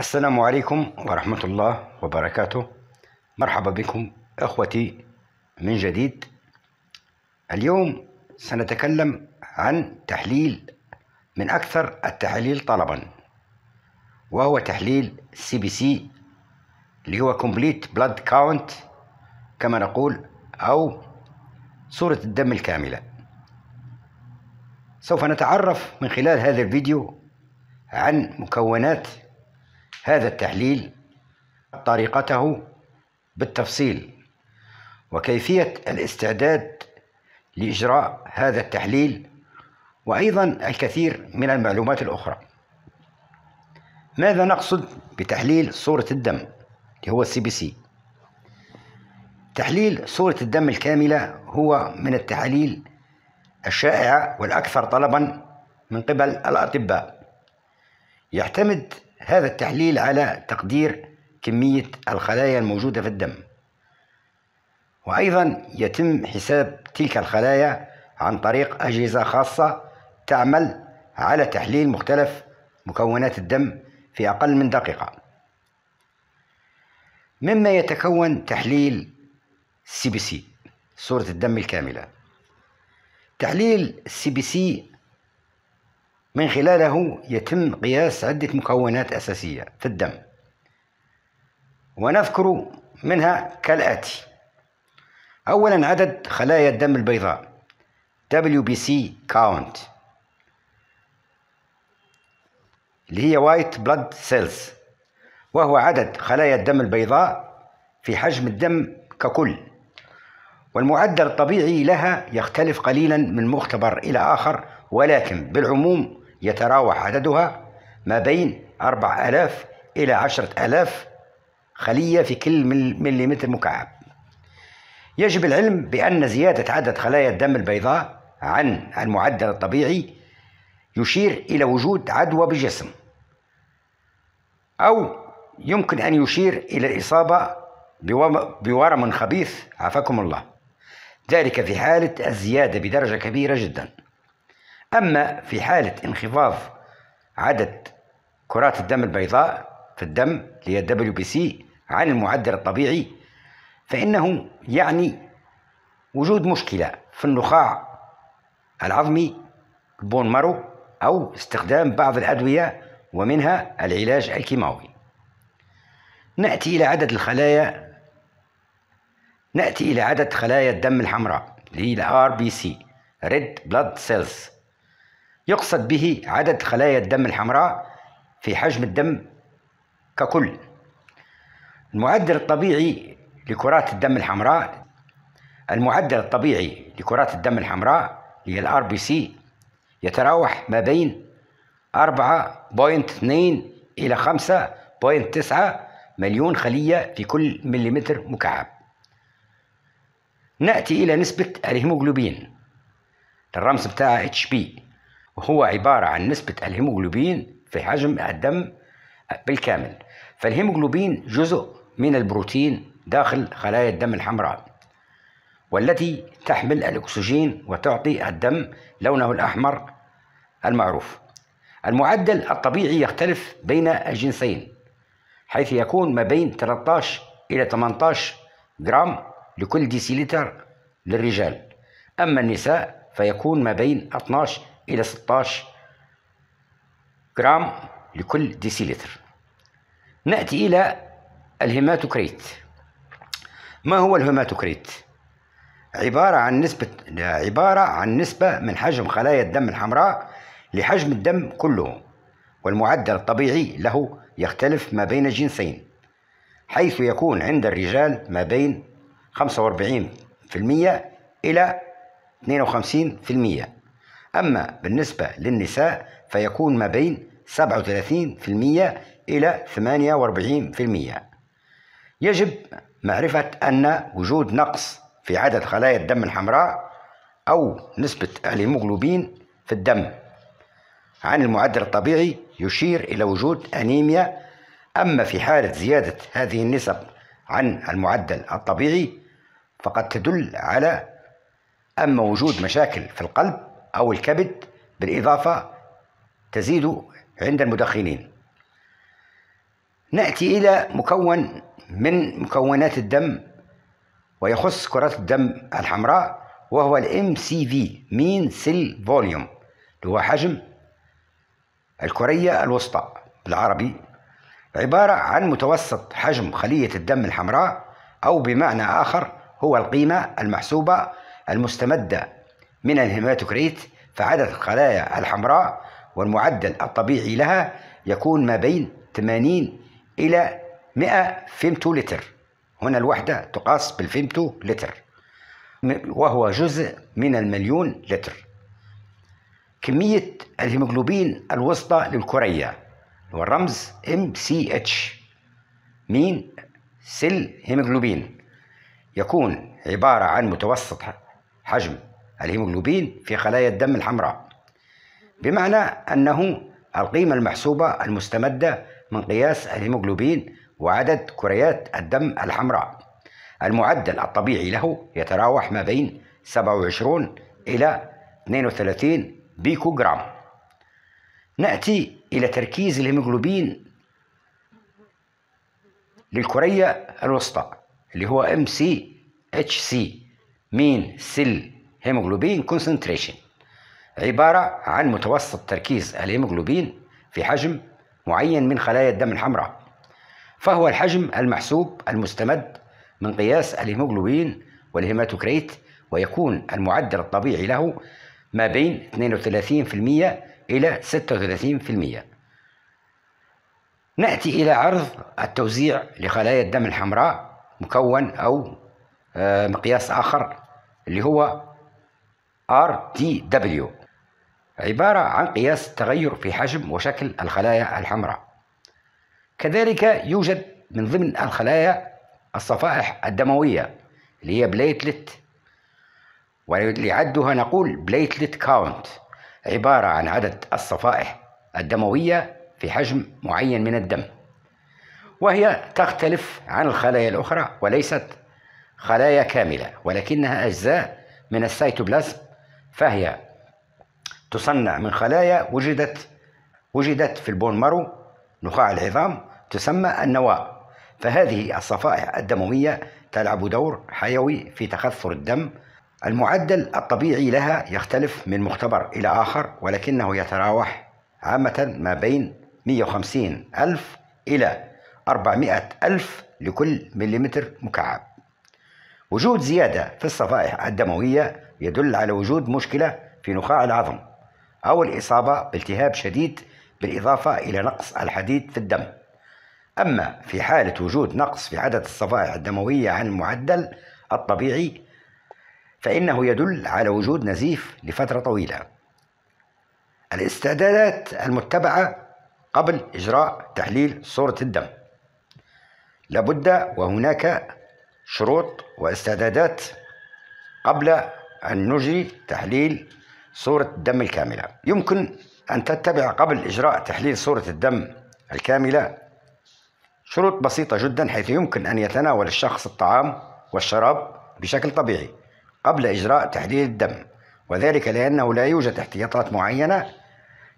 السلام عليكم ورحمة الله وبركاته مرحبا بكم أخوتي من جديد اليوم سنتكلم عن تحليل من أكثر التحاليل طلبا وهو تحليل سي بي سي اللي هو كومبليت بلاد كاونت كما نقول أو صورة الدم الكاملة سوف نتعرف من خلال هذا الفيديو عن مكونات هذا التحليل طريقته بالتفصيل وكيفية الاستعداد لإجراء هذا التحليل وأيضا الكثير من المعلومات الأخرى ماذا نقصد بتحليل صورة الدم اللي هو السي بي سي تحليل صورة الدم الكاملة هو من التحاليل الشائعة والأكثر طلبا من قبل الأطباء يعتمد هذا التحليل على تقدير كمية الخلايا الموجودة في الدم وأيضا يتم حساب تلك الخلايا عن طريق أجهزة خاصة تعمل على تحليل مختلف مكونات الدم في أقل من دقيقة مما يتكون تحليل سي بي سي صورة الدم الكاملة تحليل سي بي سي من خلاله يتم قياس عدة مكونات أساسية في الدم ونذكر منها كالآتي أولا عدد خلايا الدم البيضاء WBC count اللي هي white blood cells وهو عدد خلايا الدم البيضاء في حجم الدم ككل والمعدل الطبيعي لها يختلف قليلا من مختبر إلى آخر ولكن بالعموم يتراوح عددها ما بين 4000 إلى 10000 خلية في كل مليمتر مكعب يجب العلم بأن زيادة عدد خلايا الدم البيضاء عن المعدل الطبيعي يشير إلى وجود عدوى بالجسم أو يمكن أن يشير إلى الإصابة بورم خبيث عافاكم الله ذلك في حالة الزيادة بدرجة كبيرة جدا أما في حالة انخفاض عدد كرات الدم البيضاء في الدم اللي هي سي عن المعدل الطبيعي فإنه يعني وجود مشكلة في النخاع العظمي البون مارو أو استخدام بعض الأدوية ومنها العلاج الكيماوي نأتي إلى عدد الخلايا نأتي إلى عدد خلايا الدم الحمراء اللي هي الـ RBC Red Blood Cells يقصد به عدد خلايا الدم الحمراء في حجم الدم ككل المعدل الطبيعي لكرات الدم الحمراء المعدل الطبيعي لكرات الدم الحمراء هي الار بي سي يتراوح ما بين 4.2 إلى 5.9 مليون خلية في كل مليمتر مكعب نأتي إلى نسبة الهيموغلوبين الرمز بتاع HP هو عبارة عن نسبة الهيموغلوبين في حجم الدم بالكامل فالهيموغلوبين جزء من البروتين داخل خلايا الدم الحمراء والتي تحمل الأكسجين وتعطي الدم لونه الأحمر المعروف المعدل الطبيعي يختلف بين الجنسين حيث يكون ما بين 13 إلى 18 جرام لكل ديسيلتر للرجال أما النساء فيكون ما بين 12 إلى 16 جرام لكل ديسيلتر نأتي إلى الهيماتوكريت ما هو الهيماتوكريت؟ عبارة عن نسبة عبارة عن نسبة من حجم خلايا الدم الحمراء لحجم الدم كله والمعدل الطبيعي له يختلف ما بين الجنسين حيث يكون عند الرجال ما بين 45% إلى 52% أما بالنسبة للنساء فيكون ما بين 37% إلى 48% يجب معرفة أن وجود نقص في عدد خلايا الدم الحمراء أو نسبة الهيموغلوبين في الدم عن المعدل الطبيعي يشير إلى وجود أنيميا أما في حالة زيادة هذه النسب عن المعدل الطبيعي فقد تدل على أما وجود مشاكل في القلب أو الكبد بالإضافة تزيد عند المدخنين نأتي إلى مكون من مكونات الدم ويخص كرات الدم الحمراء وهو الـ MCV مين سيل فوليوم هو حجم الكرية الوسطى بالعربي عبارة عن متوسط حجم خلية الدم الحمراء أو بمعنى آخر هو القيمة المحسوبة المستمدة من الهيماتوكريت فعدد الخلايا الحمراء والمعدل الطبيعي لها يكون ما بين 80 إلى 100 فيمتو لتر هنا الوحدة تقاس بالفيمتو لتر وهو جزء من المليون لتر كمية الهيموجلوبين الوسطى للكرية والرمز MCH مين سيل هيموجلوبين يكون عبارة عن متوسط حجم الهيموجلوبين في خلايا الدم الحمراء بمعنى أنه القيمة المحسوبة المستمدة من قياس الهيموجلوبين وعدد كريات الدم الحمراء المعدل الطبيعي له يتراوح ما بين 27 إلى 32 بيكو جرام نأتي إلى تركيز الهيموجلوبين للكرية الوسطى اللي هو MCHC مين سل هيموجلوبين كونسنتريشن عبارة عن متوسط تركيز الهيموجلوبين في حجم معين من خلايا الدم الحمراء فهو الحجم المحسوب المستمد من قياس الهيموجلوبين والهيماتوكريت ويكون المعدل الطبيعي له ما بين 32% إلى 36% نأتي إلى عرض التوزيع لخلايا الدم الحمراء مكون أو آه، مقياس آخر اللي هو RTW عبارة عن قياس التغير في حجم وشكل الخلايا الحمراء كذلك يوجد من ضمن الخلايا الصفائح الدموية اللي هي بليتلت ولعدها نقول بليتلت كاونت عبارة عن عدد الصفائح الدموية في حجم معين من الدم وهي تختلف عن الخلايا الأخرى وليست خلايا كاملة ولكنها أجزاء من السيتوبلازم فهي تصنع من خلايا وجدت وجدت في البون مارو نخاع العظام تسمى النواة فهذه الصفائح الدموية تلعب دور حيوي في تخثر الدم المعدل الطبيعي لها يختلف من مختبر إلى آخر ولكنه يتراوح عامة ما بين 150 ألف إلى 400 ألف لكل مليمتر مكعب وجود زيادة في الصفائح الدموية يدل على وجود مشكلة في نخاع العظم أو الإصابة بالتهاب شديد بالإضافة إلى نقص الحديد في الدم أما في حالة وجود نقص في عدد الصفائح الدموية عن المعدل الطبيعي فإنه يدل على وجود نزيف لفترة طويلة الاستعدادات المتبعة قبل إجراء تحليل صورة الدم لابد وهناك شروط واستعدادات قبل أن نجري تحليل صورة الدم الكاملة يمكن أن تتبع قبل إجراء تحليل صورة الدم الكاملة شروط بسيطة جدا حيث يمكن أن يتناول الشخص الطعام والشراب بشكل طبيعي قبل إجراء تحليل الدم وذلك لأنه لا يوجد احتياطات معينة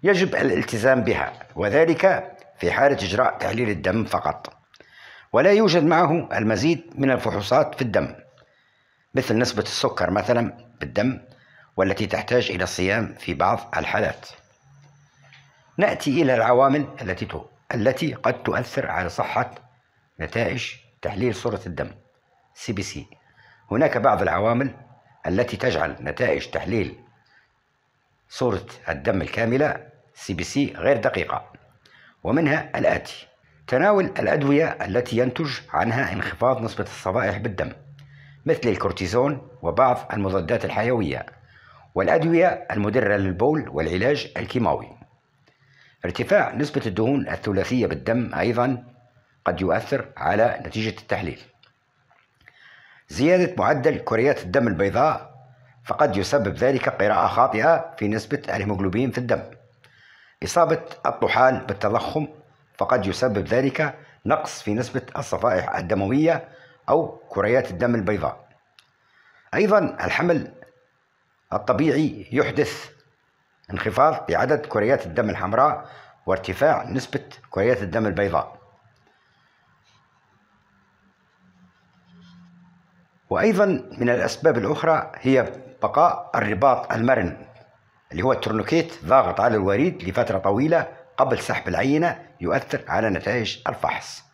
يجب الالتزام بها وذلك في حالة إجراء تحليل الدم فقط ولا يوجد معه المزيد من الفحوصات في الدم مثل نسبة السكر مثلا بالدم والتي تحتاج إلى الصيام في بعض الحالات نأتي إلى العوامل التي التي قد تؤثر على صحة نتائج تحليل صورة الدم سي بي سي هناك بعض العوامل التي تجعل نتائج تحليل صورة الدم الكاملة سي بي سي غير دقيقة ومنها الآتي تناول الأدوية التي ينتج عنها انخفاض نسبة الصبائح بالدم مثل الكورتيزون وبعض المضادات الحيوية والأدوية المدرة للبول والعلاج الكيماوي ارتفاع نسبة الدهون الثلاثية بالدم أيضا قد يؤثر على نتيجة التحليل زيادة معدل كريات الدم البيضاء فقد يسبب ذلك قراءة خاطئة في نسبة الهيموغلوبين في الدم إصابة الطحال بالتضخم فقد يسبب ذلك نقص في نسبة الصفائح الدموية أو كريات الدم البيضاء أيضا الحمل الطبيعي يحدث انخفاض بعدد كريات الدم الحمراء وارتفاع نسبة كريات الدم البيضاء وأيضا من الأسباب الأخرى هي بقاء الرباط المرن اللي هو الترنوكيت ضاغط على الوريد لفترة طويلة قبل سحب العينة يؤثر على نتائج الفحص